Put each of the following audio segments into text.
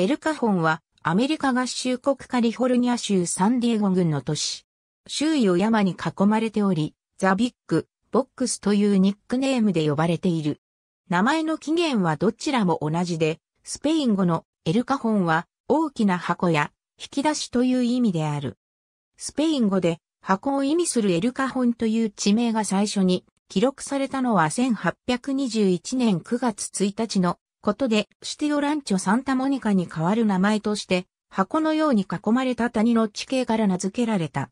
エルカホンはアメリカ合衆国カリフォルニア州サンディエゴ郡の都市。周囲を山に囲まれており、ザ・ビッグ・ボックスというニックネームで呼ばれている。名前の起源はどちらも同じで、スペイン語のエルカホンは大きな箱や引き出しという意味である。スペイン語で箱を意味するエルカホンという地名が最初に記録されたのは1821年9月1日のことで、シティオランチョサンタモニカに代わる名前として、箱のように囲まれた谷の地形から名付けられた。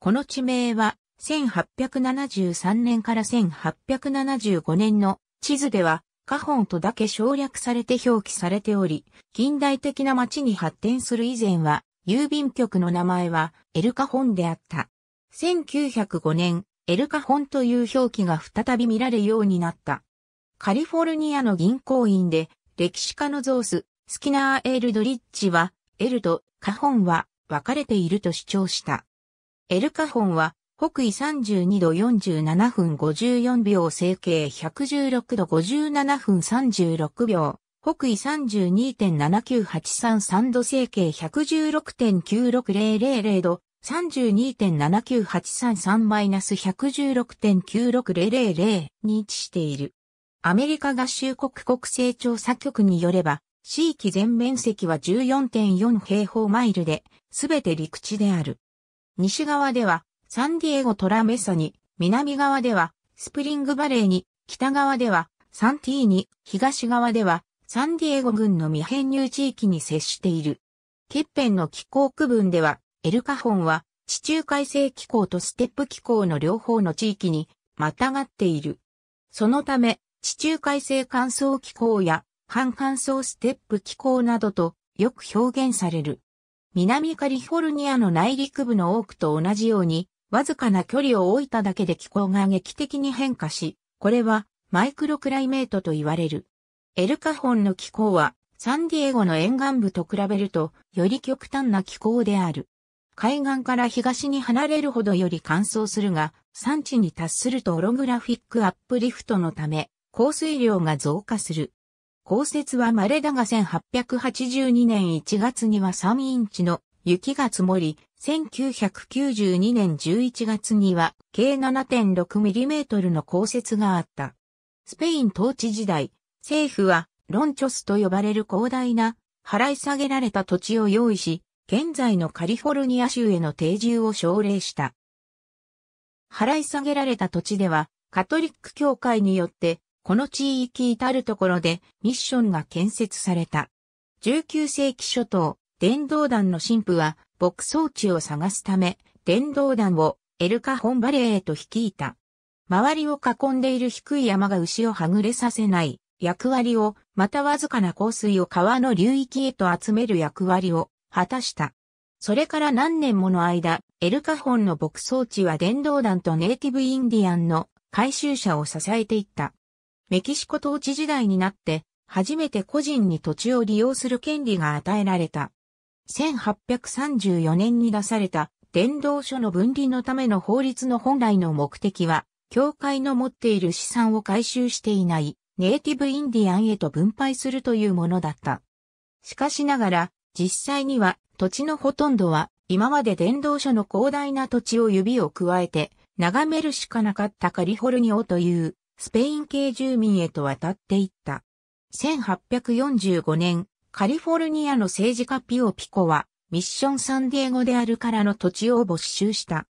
この地名は、1873年から1875年の地図では、カホンとだけ省略されて表記されており、近代的な町に発展する以前は、郵便局の名前はエルカホンであった。1905年、エルカホンという表記が再び見られるようになった。カリフォルニアの銀行員で、歴史家のゾース、スキナー・エールドリッジは、エルとカホンは分かれていると主張した。エルカホンは、北緯32度47分54秒、整形116度57分36秒、北緯32.79833度整形116.96000度、32.79833-116.96000に位置している。アメリカ合衆国国勢調査局によれば、地域全面積は14.4平方マイルで、すべて陸地である。西側では、サンディエゴトラメサに、南側では、スプリングバレーに、北側では、サンティーに、東側では、サンディエゴ郡の未編入地域に接している。欠片の気候区分では、エルカホンは、地中海性気候とステップ気候の両方の地域に、またがっている。そのため、地中海性乾燥気候や半乾燥ステップ気候などとよく表現される。南カリフォルニアの内陸部の多くと同じように、わずかな距離を置いただけで気候が劇的に変化し、これはマイクロクライメートと言われる。エルカホンの気候はサンディエゴの沿岸部と比べるとより極端な気候である。海岸から東に離れるほどより乾燥するが、産地に達するとオログラフィックアップリフトのため、降水量が増加する。降雪は稀だが1882年1月には3インチの雪が積もり、1992年11月には計 7.6mm の降雪があった。スペイン統治時代、政府はロンチョスと呼ばれる広大な払い下げられた土地を用意し、現在のカリフォルニア州への定住を奨励した。払い下げられた土地では、カトリック教会によってこの地域至るところでミッションが建設された。19世紀初頭、電動団の神父は牧草地を探すため、電動団をエルカホンバレーへと率いた。周りを囲んでいる低い山が牛をはぐれさせない役割を、またわずかな香水を川の流域へと集める役割を果たした。それから何年もの間、エルカホンの牧草地は電動団とネイティブインディアンの回収者を支えていった。メキシコ統治時代になって、初めて個人に土地を利用する権利が与えられた。1834年に出された伝道書の分離のための法律の本来の目的は、教会の持っている資産を回収していないネイティブインディアンへと分配するというものだった。しかしながら、実際には土地のほとんどは今まで伝道書の広大な土地を指を加えて眺めるしかなかったカリフォルニオというスペイン系住民へと渡っていった。1845年、カリフォルニアの政治家ピオピコは、ミッションサンディエゴであるからの土地を没収した。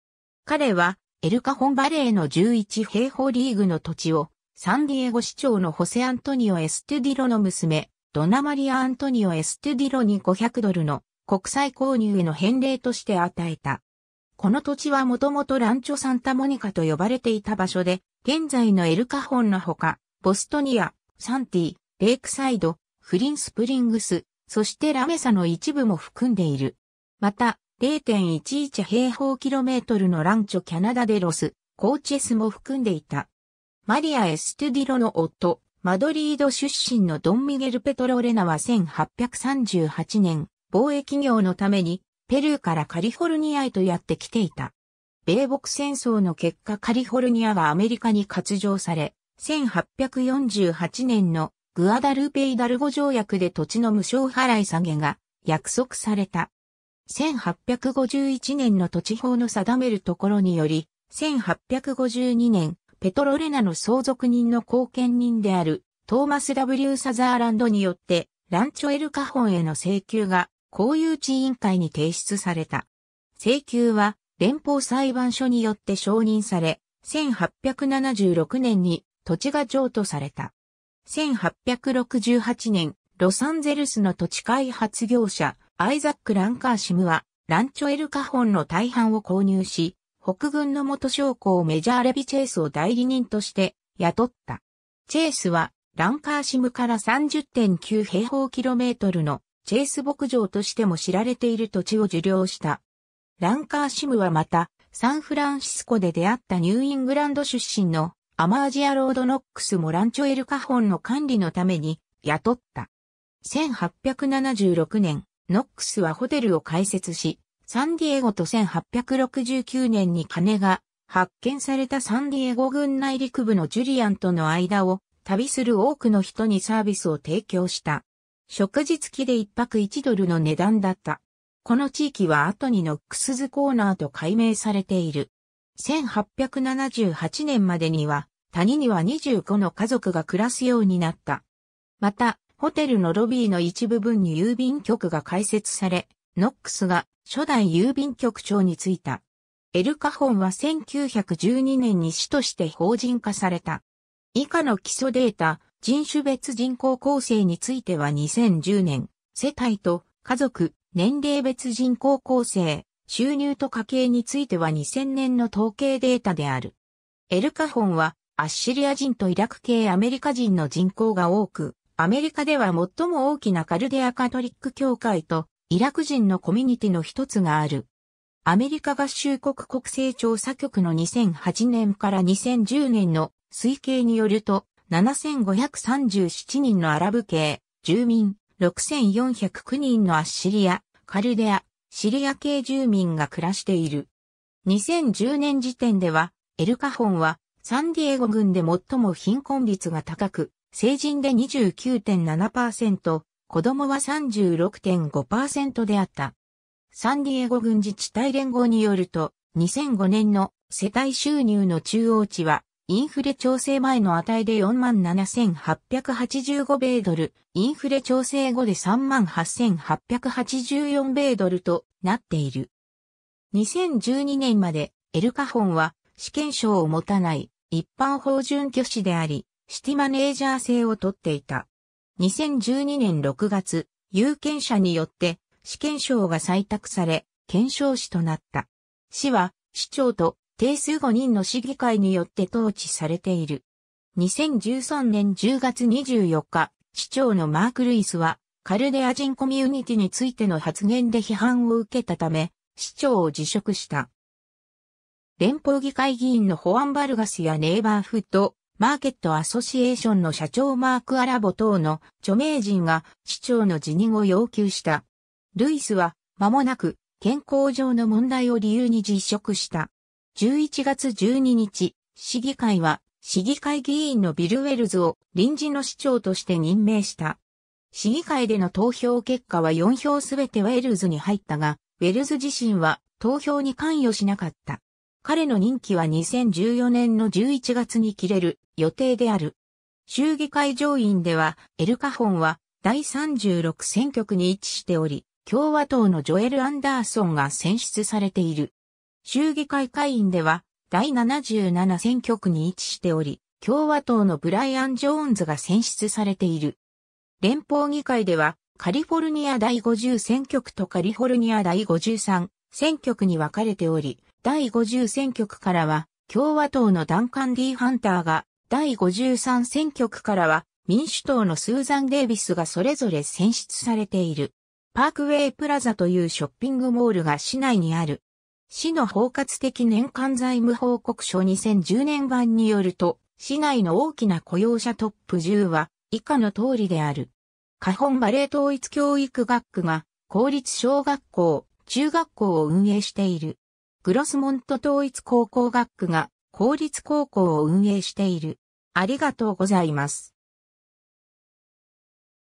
彼は、エルカホンバレーの11平方リーグの土地を、サンディエゴ市長のホセアントニオ・エステディロの娘、ドナマリア・アントニオ・エステディロに500ドルの国際購入への返礼として与えた。この土地はもともとランチョ・サンタモニカと呼ばれていた場所で、現在のエルカホンのほか、ボストニア、サンティ、レイクサイド、フリンスプリングス、そしてラメサの一部も含んでいる。また、0.11平方キロメートルのランチョキャナダデロス、コーチェスも含んでいた。マリア・エストゥディロの夫、マドリード出身のドン・ミゲル・ペトロレナは1838年、貿易業のために、ペルーからカリフォルニアへとやってきていた。米北戦争の結果カリフォルニアはアメリカに割譲され、1848年のグアダルペイダルゴ条約で土地の無償払い下げが約束された。1851年の土地法の定めるところにより、1852年、ペトロレナの相続人の後見人であるトーマス W サザーランドによって、ランチョエルカホンへの請求が公有地委員会に提出された。請求は連邦裁判所によって承認され、1876年に土地が譲渡された。1868年、ロサンゼルスの土地開発業者、アイザック・ランカーシムは、ランチョエル・カホンの大半を購入し、北軍の元将校メジャーレビ・チェイスを代理人として雇った。チェイスは、ランカーシムから30.9平方キロメートルのチェイス牧場としても知られている土地を受領したランカーシムはまた、サンフランシスコで出会ったニューイングランド出身のアマージア・ロードノックスモランチョエル・カホンの管理のために雇った。1876年、ノックスはホテルを開設し、サンディエゴと1869年に金が発見されたサンディエゴ軍内陸部のジュリアンとの間を旅する多くの人にサービスを提供した。食事付きで一泊一ドルの値段だった。この地域は後にノックスズコーナーと改名されている。1878年までには、谷には25の家族が暮らすようになった。また、ホテルのロビーの一部分に郵便局が開設され、ノックスが初代郵便局長に就いた。エルカホンは1912年に市として法人化された。以下の基礎データ、人種別人口構成については2010年、世帯と家族、年齢別人口構成、収入と家計については2000年の統計データである。エルカホンは、アッシリア人とイラク系アメリカ人の人口が多く、アメリカでは最も大きなカルデアカトリック教会とイラク人のコミュニティの一つがある。アメリカ合衆国国勢調査局の2008年から2010年の推計によると、7537人のアラブ系、住民、6409人のアッシリア、カルデア、シリア系住民が暮らしている。2010年時点では、エルカホンはサンディエゴ郡で最も貧困率が高く、成人で29.7%、子供は36.5%であった。サンディエゴ郡自治体連合によると、2005年の世帯収入の中央値はインフレ調整前の値で47,885米ドル、インフレ調整後で38,884米ドルとなっている。2012年までエルカホンは試験証を持たない一般法準拠士であり、シティマネージャー制を取っていた。2012年6月、有権者によって試験証が採択され、検証士となった。市は市長と定数5人の市議会によって統治されている。2013年10月24日、市長のマーク・ルイスは、カルデア人コミュニティについての発言で批判を受けたため、市長を辞職した。連邦議会議員のホアン・バルガスやネイバーフット、マーケット・アソシエーションの社長マーク・アラボ等の著名人が市長の辞任を要求した。ルイスは、間もなく、健康上の問題を理由に辞職した。11月12日、市議会は、市議会議員のビル・ウェルズを臨時の市長として任命した。市議会での投票結果は4票すべてウェルズに入ったが、ウェルズ自身は投票に関与しなかった。彼の任期は2014年の11月に切れる予定である。衆議会上院では、エルカホンは第36選挙区に位置しており、共和党のジョエル・アンダーソンが選出されている。衆議会会員では第77選挙区に位置しており、共和党のブライアン・ジョーンズが選出されている。連邦議会ではカリフォルニア第50選挙区とカリフォルニア第53選挙区に分かれており、第50選挙区からは共和党のダンカン・ディ・ハンターが、第53選挙区からは民主党のスーザン・デイビスがそれぞれ選出されている。パークウェイプラザというショッピングモールが市内にある市の包括的年間財務報告書2010年版によると、市内の大きな雇用者トップ10は以下の通りである。花本バレー統一教育学区が公立小学校、中学校を運営している。グロスモント統一高校学区が公立高校を運営している。ありがとうございます。